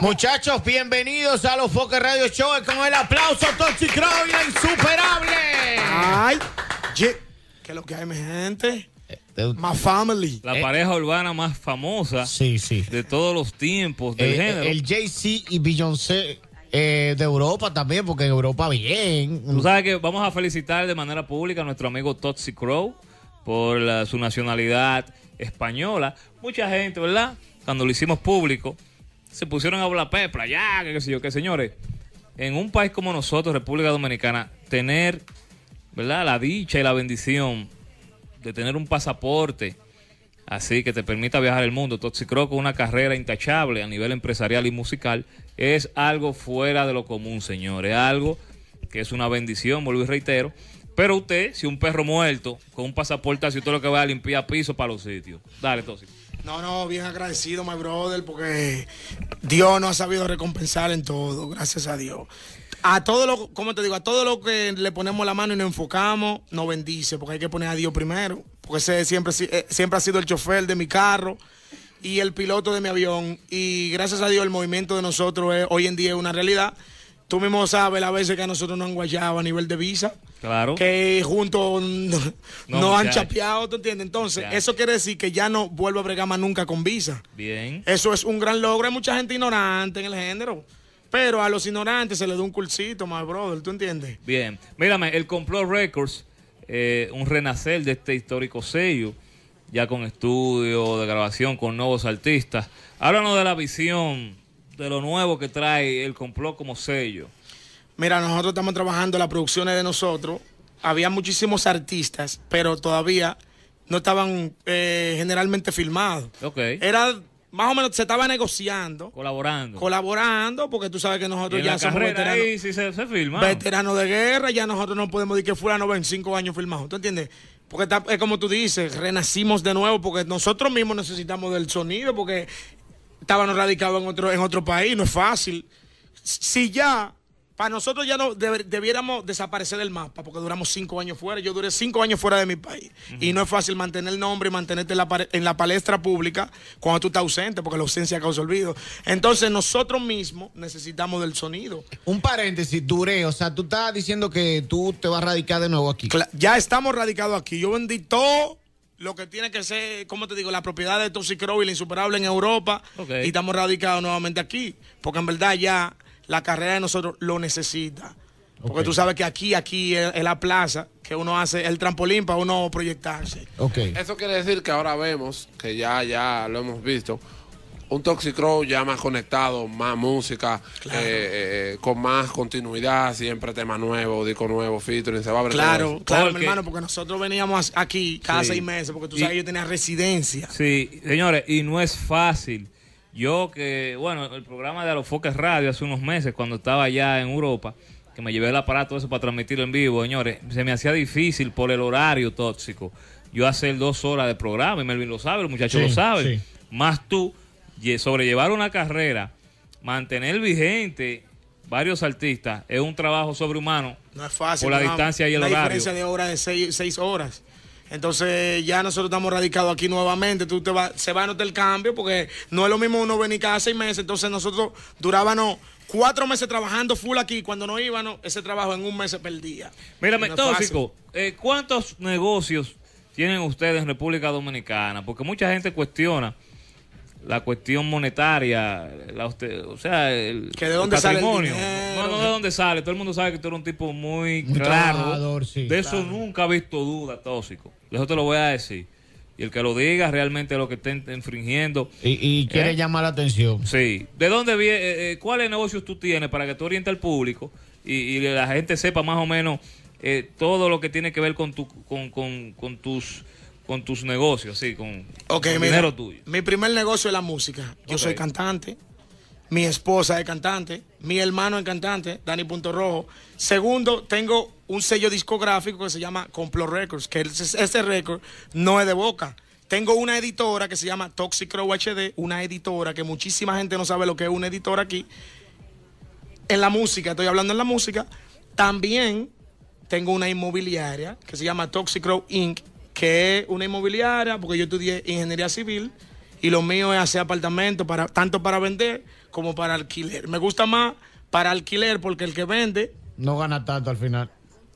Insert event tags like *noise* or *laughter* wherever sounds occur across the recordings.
Muchachos, bienvenidos a los Focus Radio Show con el aplauso Crow y la insuperable. Ay, qué que lo que hay, mi gente. Eh, My family. La eh. pareja urbana más famosa sí, sí. de todos los tiempos del eh, género. El jay y Beyoncé de Europa también, porque en Europa bien. Tú sabes que vamos a felicitar de manera pública a nuestro amigo Toxic Crow por su nacionalidad española. Mucha gente, ¿verdad? Cuando lo hicimos público, se pusieron a hablar pepla, ya, qué sé yo, qué señores. En un país como nosotros, República Dominicana, tener, ¿verdad? La dicha y la bendición de tener un pasaporte así que te permita viajar el mundo. Toxicroco, una carrera intachable a nivel empresarial y musical, es algo fuera de lo común, señores. Algo que es una bendición, vuelvo y reitero. Pero usted, si un perro muerto, con un pasaporte, si todo lo que va a limpiar piso para los sitios. Dale, entonces. No, no, bien agradecido, my brother, porque Dios nos ha sabido recompensar en todo, gracias a Dios. A todo lo, como te digo, a todo lo que le ponemos la mano y nos enfocamos, nos bendice, porque hay que poner a Dios primero, porque ese siempre, eh, siempre ha sido el chofer de mi carro y el piloto de mi avión, y gracias a Dios el movimiento de nosotros hoy en día es una realidad. Tú mismo sabes las veces que a nosotros nos han guayado a nivel de visa, Claro. Que juntos no, han chapeado, ¿tú entiendes? Entonces, eso quiere decir que ya no vuelvo a bregar más nunca con visa. Bien. Eso es un gran logro. Hay mucha gente ignorante en el género. Pero a los ignorantes se les da un cursito más, brother, ¿tú entiendes? Bien. Mírame, el Complot Records, eh, un renacer de este histórico sello, ya con estudio de grabación, con nuevos artistas. Háblanos de la visión, de lo nuevo que trae el Complot como sello. Mira, nosotros estamos trabajando las producciones de nosotros. Había muchísimos artistas, pero todavía no estaban eh, generalmente filmados. Ok. Era más o menos se estaba negociando. Colaborando. Colaborando, porque tú sabes que nosotros ya somos veteranos. Ahí, si se, se filma. Veteranos de guerra, ya nosotros no podemos decir que fuera 95 años filmados. ¿Tú entiendes? Porque es como tú dices, renacimos de nuevo, porque nosotros mismos necesitamos del sonido, porque estábamos radicados en otro, en otro país, no es fácil. Si ya para nosotros ya no debiéramos desaparecer del mapa, porque duramos cinco años fuera. Yo duré cinco años fuera de mi país. Y no es fácil mantener el nombre y mantenerte en la, palestra pública cuando tú estás ausente, porque la ausencia causa olvido. Entonces, nosotros mismos necesitamos del sonido. Un paréntesis, duré. O sea, tú estás diciendo que tú te vas a radicar de nuevo aquí. Ya estamos radicados aquí. Yo bendito lo que tiene que ser, como te digo, la propiedad de estos y la insuperable en Europa. Y estamos radicados nuevamente aquí. Porque en verdad ya la carrera de nosotros lo necesita. Porque tú sabes que aquí, aquí es la plaza que uno hace el trampolín para uno proyectarse. Eso quiere decir que ahora vemos, que ya, ya lo hemos visto, un Toxicrow ya más conectado, más música, eh, eh, eh, con más continuidad, siempre tema nuevo, disco nuevo, featuring, se va a ver. Claro, claro, porque, hermano, porque nosotros veníamos aquí cada seis meses, porque tú sabes que yo tenía residencia. Sí, señores, y no es fácil yo que, bueno, el programa de los A Foques Radio hace unos meses, cuando estaba allá en Europa, que me llevé el aparato eso para transmitirlo en vivo, señores, se me hacía difícil por el horario tóxico. Yo hacer dos horas de programa, y Melvin lo sabe, los muchachos lo saben. Más tú, sobrellevar una carrera, mantener vigente varios artistas, es un trabajo sobrehumano. No es fácil. Por la distancia y el una diferencia de horas de seis, seis horas. Entonces ya nosotros estamos radicados aquí nuevamente. Tú te va, se va a notar el cambio porque no es lo mismo uno venir cada seis meses. Entonces nosotros durábamos cuatro meses trabajando full aquí. Cuando no íbamos, ese trabajo en un mes se perdía. Mírame, Tóxico, eh, ¿cuántos negocios tienen ustedes en República Dominicana? Porque mucha gente cuestiona la cuestión monetaria, la, o sea, el, de dónde Sale no, no de dónde sale. Todo el mundo sabe que tú eres un tipo muy, claro. de eso nunca he visto duda, tóxico. Eso te lo voy a decir. Y el que lo diga realmente lo que estén infringiendo. Y, ¿Eh? quiere llamar la atención. Sí. ¿De dónde viene? Eh, eh, ¿Cuáles negocios tú tienes para que tú oriente al público y, la gente sepa más o menos todo lo que tiene que ver con, tu, con, con tus con tus negocios, sí, con, dinero tuyo. Mi primer negocio es la música. Yo soy cantante, mi esposa es cantante, mi hermano es cantante, Dani Punto Rojo. Segundo, tengo un sello discográfico que se llama complo Records, que este récord no es de boca. Tengo una editora que se llama Toxic HD, una editora que muchísima gente no sabe lo que es una editora aquí. En la música, estoy hablando en la música. También tengo una inmobiliaria que se llama Toxic Crow Inc que es una inmobiliaria, porque yo estudié ingeniería civil y lo mío es hacer apartamentos para, tanto para vender como para alquiler. Me gusta más para alquiler porque el que vende... No gana tanto al final.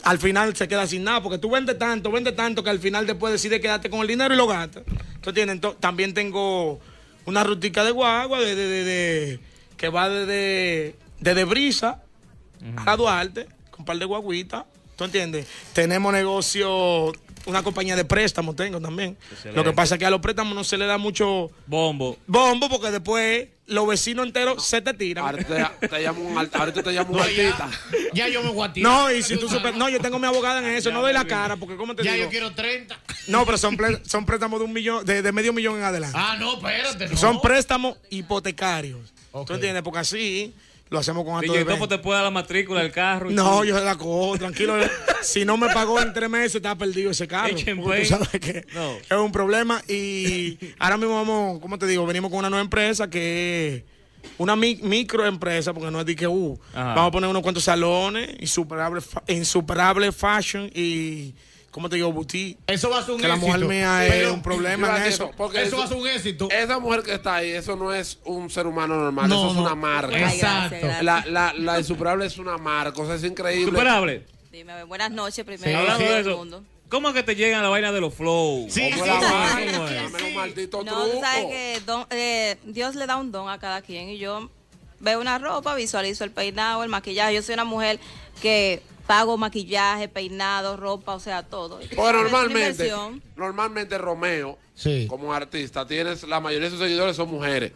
Al final se queda sin nada, porque tú vendes tanto, vendes tanto, que al final después decides quedarte con el dinero y lo gastas. ¿tú entiendes? también tengo una rutica de guagua que va desde de, Brisa a Duarte, con un par de guaguitas. ¿Tú entiendes? Tenemos negocio una compañía de préstamos tengo también. Lo que pasa es que a los préstamos no se le da mucho bombo. Bombo porque después los vecinos enteros se te tiran. Ahorita te, llamo un, Ya, yo me guatito. No, y si tú no, yo tengo mi abogada en eso, no doy la cara porque cómo te digo. Ya yo quiero 30. No, pero son, préstamos de un millón de, medio millón en adelante. Ah, no, espérate. Son préstamos hipotecarios. ¿Tú entiendes? Porque así lo hacemos con acto Y venta. te puede dar la matrícula del carro? no, yo se la cojo, tranquilo. *laughs* si no me pagó en tres meses, está perdido ese carro. no. es un problema. Y ahora mismo vamos, ¿cómo te digo? Venimos con una nueva empresa que es una microempresa, porque no es de uh, vamos a poner unos cuantos salones, insuperable, insuperable fashion y ¿cómo te digo? Buti. Eso va a ser un que éxito. La mujer es un problema en eso. Porque eso, va a ser un éxito. Esa mujer que está ahí, eso no es un ser humano normal, eso es una marca. Exacto. La, la, la insuperable es una marca, o sea, es increíble. Insuperable. Dime, buenas noches primero. hablando de eso. ¿Cómo es que te llegan la vaina de los flows? Sí, sí, maldito no, sabes que eh, Dios le da un don a cada quien y yo veo una ropa, visualizo el peinado, el maquillaje. Yo soy una mujer que pago maquillaje, peinado, ropa, o sea, todo. Bueno, normalmente normalmente Romeo, como artista, tienes la mayoría de sus seguidores son mujeres.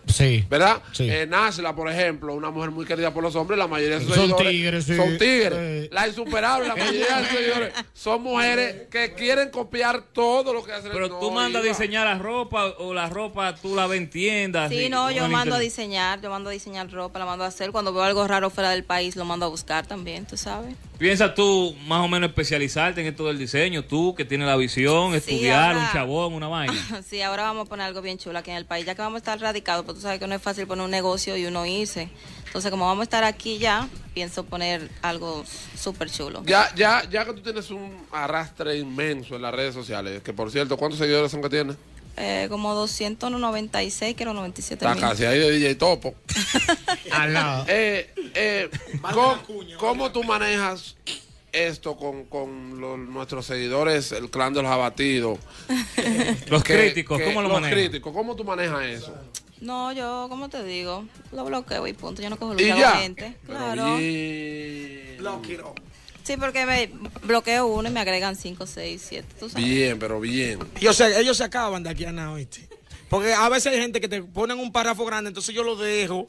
¿Verdad? Sí. Eh, por ejemplo, una mujer muy querida por los hombres, la mayoría de sus son tigres, son tigres. La insuperable, la *laughs* mayoría de sus seguidores son mujeres que quieren copiar todo lo que hacen. Pero tú mandas a diseñar la ropa o la ropa tú la ves en tiendas. Sí, no, yo mando a diseñar, yo mando a diseñar ropa, la mando a hacer. Cuando veo algo raro fuera del país, lo mando a buscar también, tú sabes. ¿Piensas tú más o menos especializarte en esto del diseño? Tú que tienes la visión, estudiar un chabón, una *laughs* vaina. sí, ahora vamos a poner algo bien chulo aquí en el país, ya que vamos a estar radicados, pues tú sabes que no es fácil poner un negocio y uno hice Entonces, como vamos a estar aquí ya, pienso poner algo súper chulo. Ya, ya, ya que tú tienes un arrastre inmenso en las redes sociales, que por cierto, ¿cuántos seguidores son que tienes? Eh, como 296, quiero 97 Está casi ahí de DJ Topo. *laughs* Al lado. Eh, eh, ¿Cómo tú manejas esto con, con nuestros seguidores, el clan de *laughs* los abatidos. los críticos, como ¿cómo lo los Críticos, ¿cómo tú manejas eso? No, yo, como te digo, lo bloqueo y punto. Yo no cojo la gente. claro. Sí, porque me bloqueo uno y me agregan 5, 6, 7. Bien, pero bien. Yo sea ellos se acaban de aquí a nada, ¿viste? Porque a veces hay gente que te ponen un párrafo grande, entonces yo lo dejo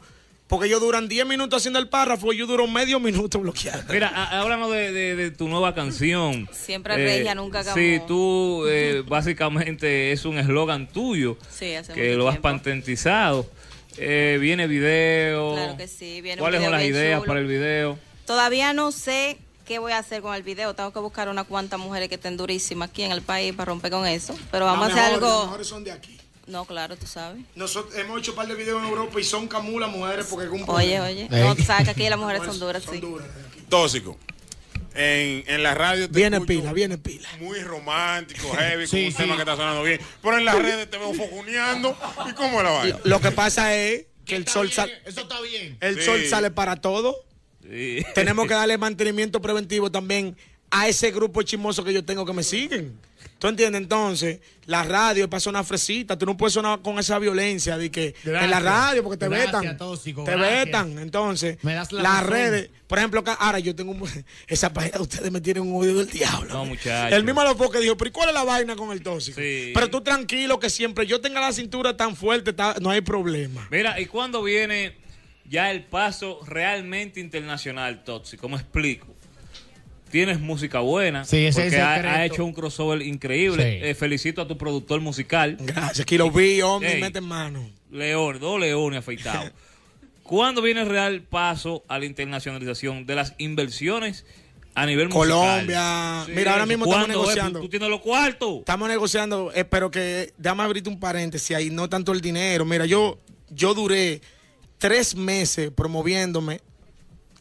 porque ellos duran 10 minutos haciendo el párrafo y yo duro medio minuto bloqueando. Mira, háblanos de, tu nueva canción. Siempre eh, nunca acabó. Sí, tú eh, básicamente es un eslogan tuyo sí, hace que lo has patentizado. Eh, viene video. Claro que sí, viene ¿Cuáles son las ideas para el video? Todavía no sé qué voy a hacer con el video. Tengo que buscar unas cuantas mujeres que estén durísimas aquí en el país para romper con eso. Pero vamos a hacer algo. Las mejores son de aquí. No, claro, tú sabes. Nosotros hemos hecho un par de videos en Europa y son camulas mujeres porque cumplen. Oye, oye. No, tú que aquí las mujeres son *laughs* duras, sí. Tóxico. En, en, la radio te viene pila, viene pila. Muy romántico, heavy, *laughs* con un tema que está sonando bien. Pero en las redes te veo focuneando. ¿Y cómo la va? Lo que pasa es que el sol sale. Eso está bien. El sol sale para todo. Tenemos que darle mantenimiento preventivo también a ese grupo chismoso que yo tengo que me siguen. ¿Tú entiendes? Entonces, la radio es una fresita. Tú no puedes sonar con esa violencia de que en la radio, porque te vetan. te vetan. Entonces, las redes. Por ejemplo, ahora yo tengo *laughs* esa página, ustedes me tienen un odio del diablo. No, muchachos. El mismo loco que dijo, pero ¿cuál es la vaina con el tóxico? Pero tú tranquilo, que siempre yo tenga la cintura tan fuerte, no hay problema. Mira, ¿y cuándo viene ya el paso realmente internacional, tóxico? ¿Cómo explico? tienes música buena. porque ha, hecho un crossover increíble. Eh, felicito a tu productor musical. Gracias, aquí lo vi, hombre, mete mano. León, dos leones afeitados. *laughs* ¿Cuándo viene el real paso a la internacionalización de las inversiones a nivel musical?... Colombia. Mira, ahora mismo estamos negociando. Tú tienes los cuartos. Estamos negociando, espero que déjame abrirte un paréntesis ahí, no tanto el dinero. Mira, yo, yo duré tres meses promoviéndome,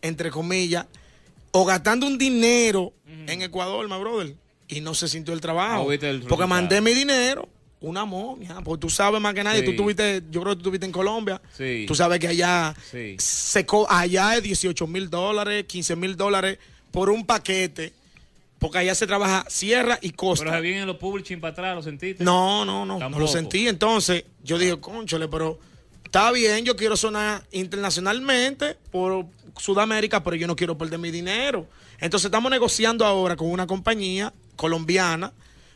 entre comillas, o gastando un dinero en Ecuador, my brother, y no se sintió el trabajo. porque mandé mi dinero, una momia, porque tú sabes más que nadie, tú tuviste, yo creo que tú tuviste en Colombia, tú sabes que allá, allá es 18 mil dólares, 15 mil dólares por un paquete. Porque allá se trabaja sierra y costa. Pero se en los publishing para atrás, ¿lo sentiste? No, no, no, no lo sentí. Entonces, yo dije, ah. conchole, pero está bien, yo quiero sonar internacionalmente, por, Sudamérica, pero yo no quiero perder mi dinero. Entonces estamos negociando ahora con una compañía colombiana,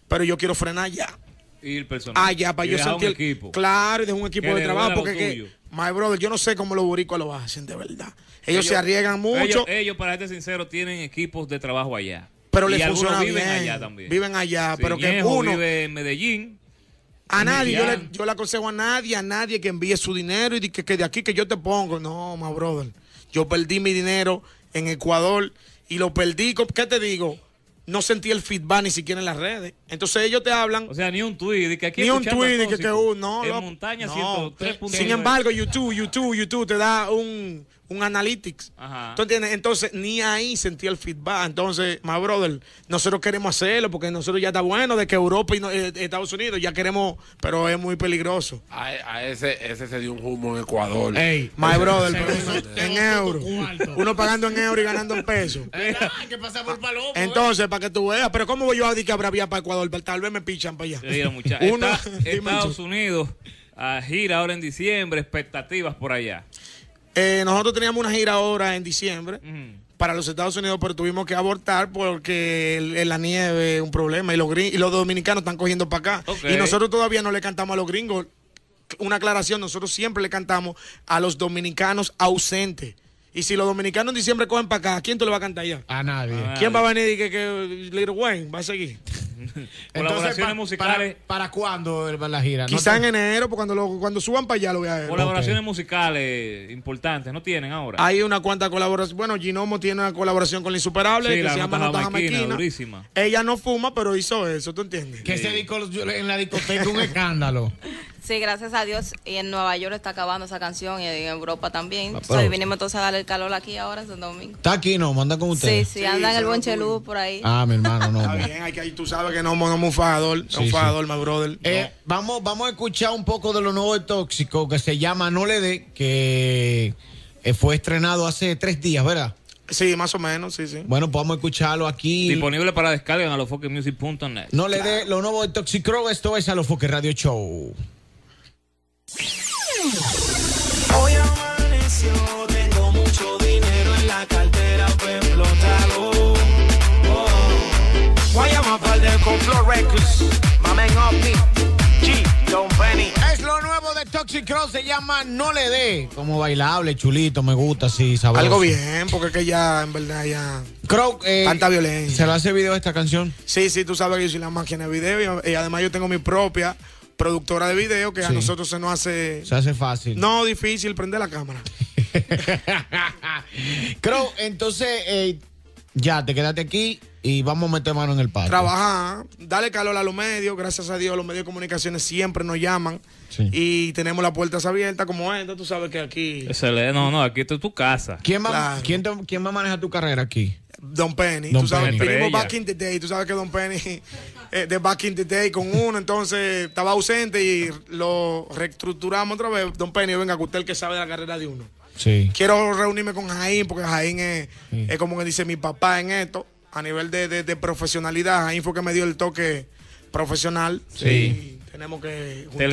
pero yo quiero frenar ya. Y el personal. para yo sentir. equipo. Claro, y de un equipo de trabajo. Porque, que, my brother, yo no sé cómo los boricuas lo hacen, de verdad. Ellos, se arriesgan mucho. Ellos, para ser sincero, tienen equipos de trabajo allá. Pero les viven allá también. Viven allá, pero que uno. vive en Medellín. A nadie, yo le, aconsejo a nadie, a nadie que envíe su dinero y que, que de aquí que yo te pongo. No, my brother. Yo perdí mi dinero en Ecuador y lo perdí, ¿qué te digo? No sentí el feedback ni siquiera en las redes. Entonces ellos te hablan. O sea, ni un tweet. ni un tweet. que, en montaña 103. Sin embargo, YouTube, YouTube, YouTube te da un, un analytics. Entonces, ni ahí sentí el feedback. Entonces, my brother, nosotros queremos hacerlo porque nosotros ya está bueno de que Europa y eh, Estados Unidos ya queremos, pero es muy peligroso. A, ese, se dio un humo en Ecuador. my brother, en euros. Uno pagando en euros y ganando en pesos. *laughs* que pasa por palomo, eh. Entonces, para que tú veas, pero ¿cómo voy yo a decir que habrá vía para Ecuador? Tal vez me pichan para allá. *laughs* Uno, *laughs* Estados Unidos, a ah, gira ahora en diciembre, expectativas por allá. Eh, nosotros teníamos una gira ahora en diciembre. para los Estados Unidos, pero tuvimos que abortar porque en la nieve es un problema y los, los dominicanos están cogiendo para acá. Y nosotros todavía no le cantamos a los gringos. Una aclaración, nosotros siempre le cantamos a los dominicanos ausentes. Y si los dominicanos en diciembre cogen para acá, ¿a quién tú le va a cantar ya? A nadie. ¿Quién va a venir y que, que Little Wayne va a seguir? Colaboraciones musicales. Para, cuándo la gira? Quizá en enero, porque cuando, cuando suban para allá lo voy a ver. Colaboraciones musicales importantes, ¿no tienen ahora? Hay una cuanta colaboración. Bueno, Ginomo tiene una colaboración con la Insuperable que la se llama Nota Ella no fuma, pero hizo eso, ¿tú entiendes? Que se disco en la discoteca un *laughs* escándalo. Sí, gracias a Dios. Y en Nueva York está acabando esa canción y en Europa también. Ah, pero... vinimos entonces a darle el calor aquí ahora, es domingo. Está aquí, ¿no? Manda con ustedes. Sí, sí, anda en el Bonchelú por ahí. Ah, mi hermano, no. Está bien, hay que, tú sabes que no somos no, un fajador, un fajador, my brother. Eh, vamos, vamos a escuchar un poco de lo nuevo de Tóxico que se llama No Le Dé, que eh, fue estrenado hace tres días, ¿verdad? Sí, más o menos, sí, sí. Bueno, podemos pues escucharlo aquí. Disponible para descarga en alofoquemusic.net. No le dé lo nuevo de Tóxico esto es Alofoque Radio Show. Hoy amaneció, tengo mucho dinero en la cartera, pues explotado Oh. Guayama Pal con Complot Records, Mamen Opti, G, Don Penny. Es lo nuevo de Toxic Cross, se llama No le dé. Como bailable, chulito, me gusta, sí, sabroso. Algo bien, porque que ya, en verdad, ya... Crow, eh, tanta violencia. ¿Se lo hace video esta canción? Sí, sí, tú sabes que yo soy la máquina de video y además yo tengo mi propia productora de video que a nosotros se nos hace. Se hace fácil. No, difícil prender la cámara. *laughs* creo entonces eh, ya te quedaste aquí y vamos a meter mano en el patio. Trabajar, dale calor a los medios, gracias a Dios los medios de comunicaciones siempre nos llaman y tenemos las puertas abiertas como esta, tú sabes que aquí... Excelente, no, no, aquí está tu casa. ¿Quién, ¿quién, ¿Quién va a manejar tu carrera aquí? Don Penny, tú sabes, Back in the Day, tú sabes que Don Penny *laughs* eh, de Back in the Day con uno, entonces estaba ausente y lo reestructuramos otra vez. Don Penny, venga, que usted el que sabe de la carrera de uno. Sí. Quiero reunirme con Jaín, porque Jaín es, es como que dice mi papá en esto, a nivel de, de, profesionalidad. Jaín fue que me dio el toque profesional. Sí. tenemos que. Juntar. Te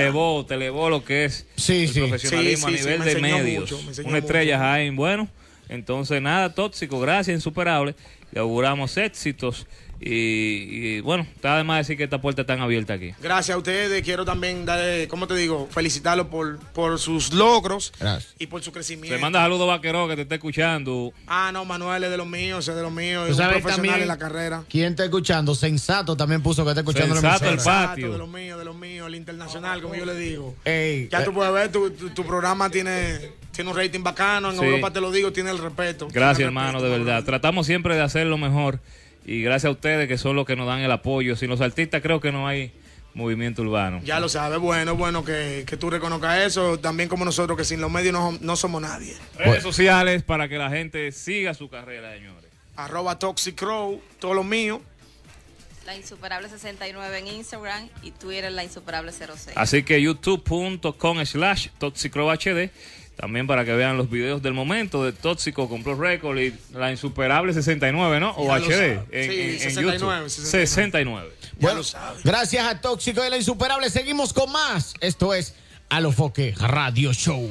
elevó, lo que es el profesionalismo a nivel de medios. Una estrella, Jaín. Bueno. Entonces, nada tóxico, gracias, insuperable. Le auguramos éxitos y, bueno, está además decir que esta puerta está abierta aquí. Gracias a ustedes. Quiero también darle, ¿cómo te digo? Felicitarlo por, por sus logros y por su crecimiento. te manda saludos vaquero que te está escuchando. Ah, no, Manuel es de los míos, es de los míos. Es un profesional en la carrera. ¿Quién está escuchando? Sensato también puso que está escuchando Sensato, el patio. de los míos, de los míos, el internacional, como yo le digo. ya tú eh. puedes ver, tu, programa tiene tiene un rating bacano, en Europa te lo digo, tiene el respeto. Gracias, hermano, de verdad. Tratamos siempre de hacer lo mejor y gracias a ustedes que son los que nos dan el apoyo. Sin los artistas creo que no hay movimiento urbano. Ya lo sabes, bueno, bueno que, tú reconozcas eso, también como nosotros que sin los medios no, somos nadie. Redes sociales para que la gente siga su carrera, señores. Arroba Toxicrow, todo lo mío. La Insuperable 69 en Instagram y Twitter La Insuperable 06. Así que youtube.com slash Toxicrow HD también para que vean los videos del momento de Tóxico Plus Record y la insuperable 69, ¿no? O HD. sí, 69, 69, gracias a Tóxico y la insuperable. Seguimos con más. Esto es Alofoque Radio Show.